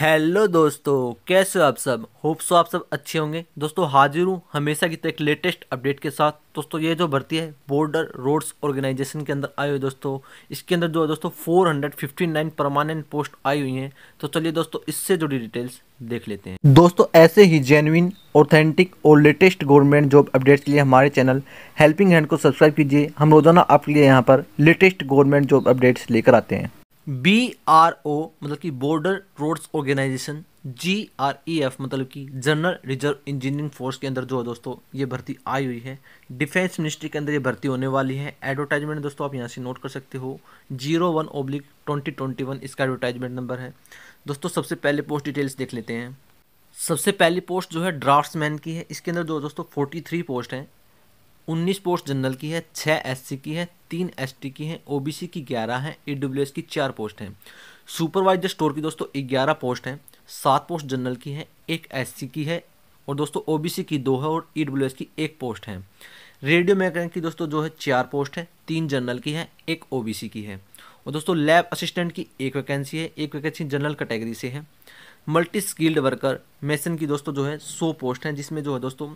hello दोस्तों कैसे हो आप सब होप सो आप सब अच्छे होंगे दोस्तों हाजिर हूँ हमेशा की तरह एक लेटेस्ट अपडेट के साथ दोस्तों ये जो भर्ती है बॉर्डर रोड्स ऑर्गेनाइजेशन के अंदर आई हुई दोस्तों इसके अंदर जो है दोस्तों 459 परमानेंट पोस्ट आई हुई हैं तो चलिए दोस्तों इससे जुड़ी डिटेल्स देख लेते हैं दोस्तों ऐसे ही जेनविन ऑथेंटिक और लेटेस्ट गवर्नमेंट जॉब अपडेट्स के लिए हमारे चैनल हेल्पिंग हैंड को सब्सक्राइब कीजिए हम रोजाना आपके लिए यहाँ पर लेटेस्ट गवर्नमेंट जॉब अपडेट्स लेकर आते हैं बी आर ओ मतलब कि border roads organisation G R E F मतलब कि जनरल रिजर्व इंजीनियरिंग फोर्स के अंदर जो है दोस्तों ये भर्ती आई हुई है डिफेंस मिनिस्ट्री के अंदर ये भर्ती होने वाली है एडवर्टाइजमेंट दोस्तों आप यहाँ से नोट कर सकते हो zero one oblique twenty twenty one इसका एडवर्टाइजमेंट नंबर है दोस्तों सबसे पहले पोस्ट डिटेल्स देख लेते हैं सबसे पहली पोस्ट जो है ड्राफ्ट्समैन की है इसके अंदर जो दोस्तों फोर्टी थ्री पोस्ट हैं 19 पोस्ट जनरल की है 6 एससी की है 3 एसटी की है ओबीसी की 11 है ईडब्ल्यूएस की 4 पोस्ट हैं सुपरवाइजर स्टोर की दोस्तों 11 पोस्ट हैं 7 पोस्ट जनरल की है एक एससी की है और दोस्तों ओबीसी की दो है और ईडब्ल्यूएस की एक पोस्ट है रेडियो मैकेनिक की दोस्तों जो है चार पोस्ट है तीन जनरल की है एक ओबीसी की है और दोस्तों लैब असिस्टेंट की एक वैकेंसी है एक वैकेंसी जनरल कैटेगरी से है मल्टी स्किल्ड वर्कर मेसन की दोस्तों जो है सौ पोस्ट हैं जिसमें जो है दोस्तों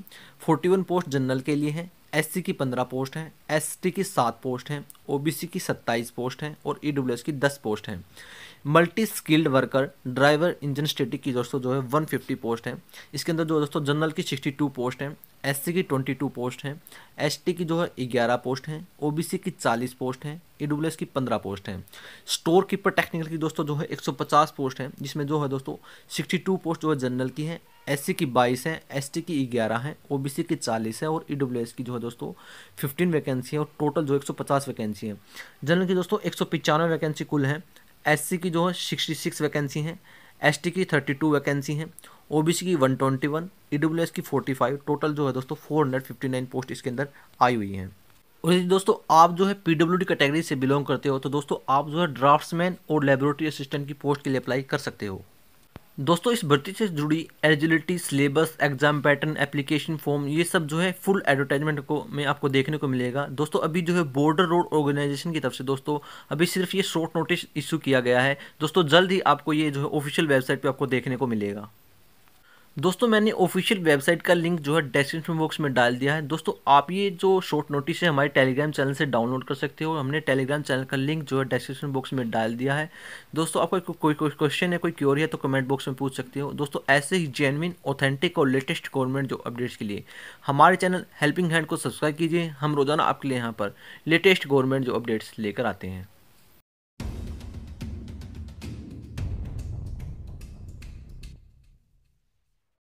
फोर्टी वन पोस्ट जनरल के लिए हैं एस की पंद्रह पोस्ट हैं एस की सात पोस्ट हैं ओ की सत्ताईस पोस्ट हैं और ई e की दस पोस्ट हैं multi skilled worker driver engine static की दोस्तों जो है 150 पोस्ट है इसके अंदर जो दोस्तों जनरल की 62 पोस्ट हैं एससी की 22 पोस्ट हैं एसटी की जो है 11 पोस्ट हैं ओबीसी की 40 पोस्ट हैं एस की 15 पोस्ट हैं स्टोर कीपर टेक्निकल की दोस्तों जो है 150 पोस्ट हैं जिसमें जो है दोस्तों 62 पोस्ट जो है जनरल की हैं सी की बाईस हैं टी की ग्यारह हैं सी की चालीस है और एस की जो है दोस्तों फिफ्टीन वैकेंसी है और टोटल जो पचास वैकेंसी हैं जनरल की दोस्तों एक वैकेंसी कुल हैं एस की जो है सिक्सटी सिक्स वैकेंसी हैं एस की थर्टी टू वैकेंसी हैं ओ की वन ट्वेंटी वन एस की फोर्टी फाइव टोटल जो है दोस्तों four hundred fifty nine post इसके अंदर आई हुई हैं और यदि दोस्तों आप जो है डब्ल्यू डी कैटेगरी से बिलोंग करते हो तो दोस्तों आप जो है ड्राफ्ट्समैन और लेबोरेटरी असिस्टेंट की पोस्ट के लिए अप्लाई कर सकते हो दोस्तों इस भर्ती से जुड़ी eligibility syllabus exam pattern application form ये सब जो है फुल एडवर्टाइजमेंट को में आपको देखने को मिलेगा दोस्तों अभी जो है बॉर्डर रोड ऑर्गेनाइजेशन की तरफ से दोस्तों अभी सिर्फ ये शॉर्ट नोटिस इशू किया गया है दोस्तों जल्द ही आपको ये जो है ऑफिशियल वेबसाइट पर आपको देखने को मिलेगा दोस्तों मैंने ऑफिशियल वेबसाइट का लिंक जो है डिस्क्रिप्शन बॉक्स में डाल दिया है दोस्तों आप ये जो शॉर्ट नोटिस है हमारे टेलीग्राम चैनल से डाउनलोड कर सकते हो हमने टेलीग्राम चैनल का लिंक जो है डिस्क्रिप्शन बॉक्स में डाल दिया है दोस्तों आपका कोई कोई क्वेश्चन है कोई क्योरी है तो कमेंट बॉक्स में पूछ सकते हो दोस्तों ऐसे ही जेनविन ऑथेंटिक और लेटेस्ट गवर्नमेंट जो अपडेट्स के लिए हमारे चैनल हेल्पिंग हैंड को सब्सक्राइब कीजिए हम रोज़ाना आपके लिए यहाँ पर लेटेस्ट गवर्नमेंट जो अपडेट्स लेकर आते हैं